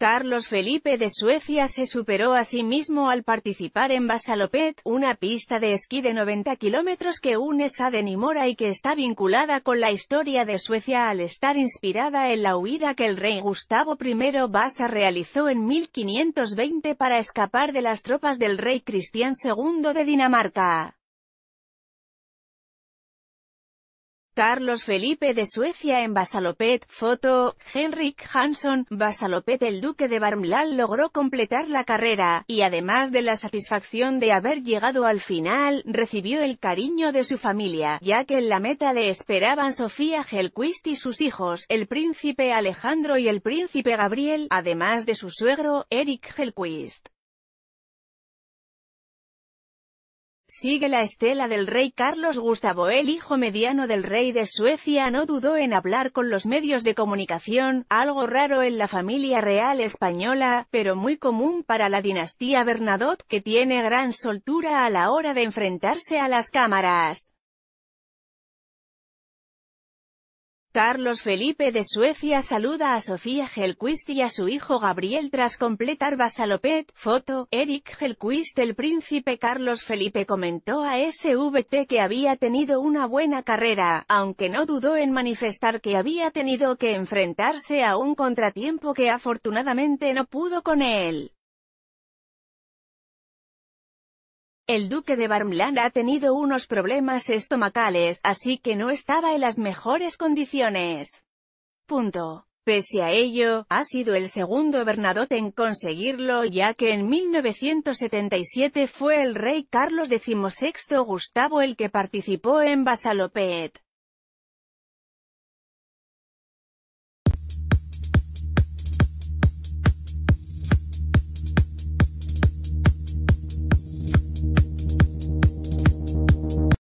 Carlos Felipe de Suecia se superó a sí mismo al participar en Basalopet, una pista de esquí de 90 kilómetros que une Saden y Mora y que está vinculada con la historia de Suecia al estar inspirada en la huida que el rey Gustavo I Basa realizó en 1520 para escapar de las tropas del rey Cristián II de Dinamarca. Carlos Felipe de Suecia en Basalopet, foto, Henrik Hansson, Basalopet el duque de Barmlal logró completar la carrera, y además de la satisfacción de haber llegado al final, recibió el cariño de su familia, ya que en la meta le esperaban Sofía Gelquist y sus hijos, el príncipe Alejandro y el príncipe Gabriel, además de su suegro, Eric Gelquist. Sigue la estela del rey Carlos Gustavo, el hijo mediano del rey de Suecia no dudó en hablar con los medios de comunicación, algo raro en la familia real española, pero muy común para la dinastía Bernadotte, que tiene gran soltura a la hora de enfrentarse a las cámaras. Carlos Felipe de Suecia saluda a Sofía Gelquist y a su hijo Gabriel tras completar Basalopet. Foto, Eric Gelquist El príncipe Carlos Felipe comentó a SVT que había tenido una buena carrera, aunque no dudó en manifestar que había tenido que enfrentarse a un contratiempo que afortunadamente no pudo con él. El duque de Barmland ha tenido unos problemas estomacales, así que no estaba en las mejores condiciones. Punto. Pese a ello, ha sido el segundo Bernadotte en conseguirlo ya que en 1977 fue el rey Carlos XVI Gustavo el que participó en Basalopet.